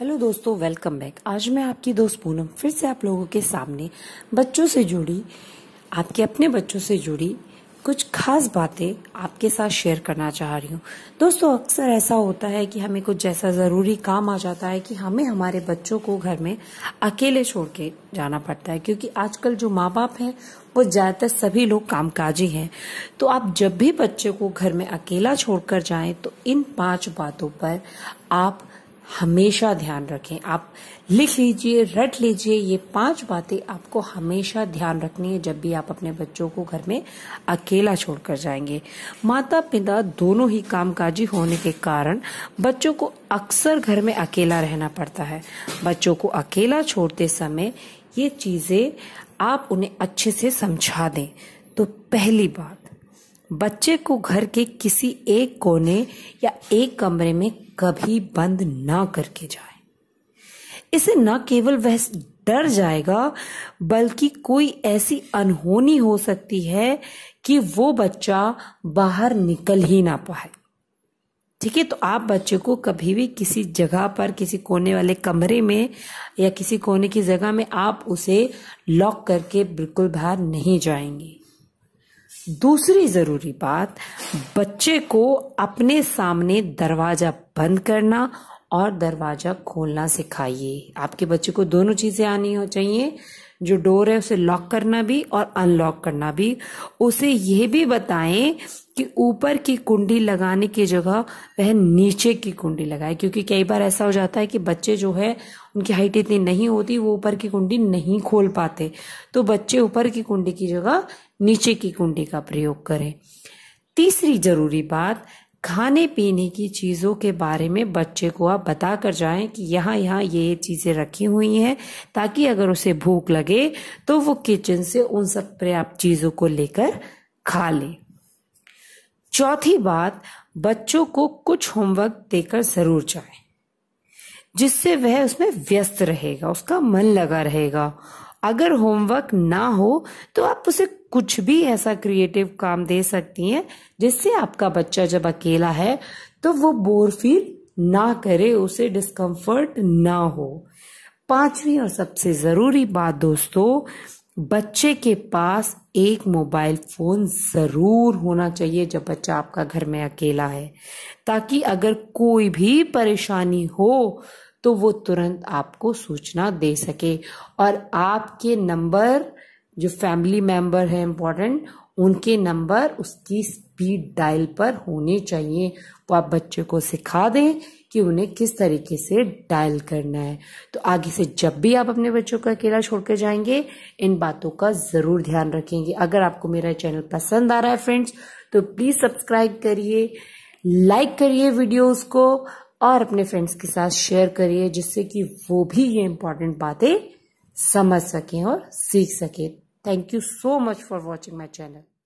hello दोस्तों welcome back आज मैं आपकी दोस्त पूनम फिर से आप लोगों के सामने बच्चों से जुड़ी आपके अपने बच्चों से जुड़ी कुछ खास बातें आपके साथ शेयर करना चाह रही हूँ दोस्तों अक्सर ऐसा होता है कि हमें कुछ जैसा ज़रूरी काम आ जाता है कि हमें हमारे बच्चों को घर में अकेले छोड़ के जाना पड़ता है क्योंकि आजकल जो माँ बाप हैं वो ज़्यादातर सभी लोग कामकाजी हैं तो आप जब भी बच्चे को घर में अकेला छोड़कर जाएं तो इन पांच बातों पर आप हमेशा ध्यान रखें आप लिख लीजिए रट लीजिए ये पांच बातें आपको हमेशा ध्यान रखनी है जब भी आप अपने बच्चों को घर में अकेला छोड़कर जाएंगे माता पिता दोनों ही कामकाजी होने के कारण बच्चों को अक्सर घर में अकेला रहना पड़ता है बच्चों को अकेला छोड़ते समय ये चीजें आप उन्हें अच्छे से समझा दें तो पहली बात बच्चे को घर के किसी एक कोने या एक कमरे में कभी बंद ना करके जाए इसे न केवल वह डर जाएगा बल्कि कोई ऐसी अनहोनी हो सकती है कि वो बच्चा बाहर निकल ही ना पाए ठीक है तो आप बच्चे को कभी भी किसी जगह पर किसी कोने वाले कमरे में या किसी कोने की जगह में आप उसे लॉक करके बिल्कुल बाहर नहीं जाएंगे दूसरी ज़रूरी बात बच्चे को अपने सामने दरवाज़ा बंद करना और दरवाज़ा खोलना सिखाइए आपके बच्चे को दोनों चीज़ें आनी हो चाहिए जो डोर है उसे लॉक करना भी और अनलॉक करना भी उसे यह भी बताएं कि ऊपर की कुंडी लगाने की जगह वह नीचे की कुंडी लगाए क्योंकि कई बार ऐसा हो जाता है कि बच्चे जो है उनकी हाइट इतनी नहीं होती वो ऊपर की कुंडी नहीं खोल पाते तो बच्चे ऊपर की कुंडी की जगह नीचे की कुंडी का प्रयोग करें तीसरी जरूरी बात खाने पीने की चीज़ों के बारे में बच्चे को आप बता कर जाएं कि यहाँ यहाँ ये चीज़ें रखी हुई हैं ताकि अगर उसे भूख लगे तो वो किचन से उन सब पर्याप्त चीज़ों को लेकर खा ले चौथी बात बच्चों को कुछ होमवर्क देकर ज़रूर जाए जिससे वह उसमें व्यस्त रहेगा उसका मन लगा रहेगा अगर होमवर्क ना हो तो आप उसे कुछ भी ऐसा क्रिएटिव काम दे सकती हैं जिससे आपका बच्चा जब अकेला है तो वो बोर फील ना करे उसे डिस्कम्फर्ट ना हो पांचवी और सबसे ज़रूरी बात दोस्तों बच्चे के पास एक मोबाइल फ़ोन ज़रूर होना चाहिए जब बच्चा आपका घर में अकेला है ताकि अगर कोई भी परेशानी हो तो वो तुरंत आपको सूचना दे सके और आपके नंबर जो फैमिली मेंबर है इम्पोर्टेंट उनके नंबर उसकी स्पीड डायल पर होने चाहिए वो आप बच्चे को सिखा दें कि उन्हें किस तरीके से डायल करना है तो आगे से जब भी आप अपने बच्चों का अकेला छोड़कर जाएंगे इन बातों का ज़रूर ध्यान रखेंगे अगर आपको मेरा चैनल पसंद आ रहा है फ्रेंड्स तो प्लीज़ सब्सक्राइब करिए लाइक करिए वीडियोस को और अपने फ्रेंड्स के साथ शेयर करिए जिससे कि वो भी ये इंपॉर्टेंट बातें समझ सकें और सीख सकें thank you so much for watching my channel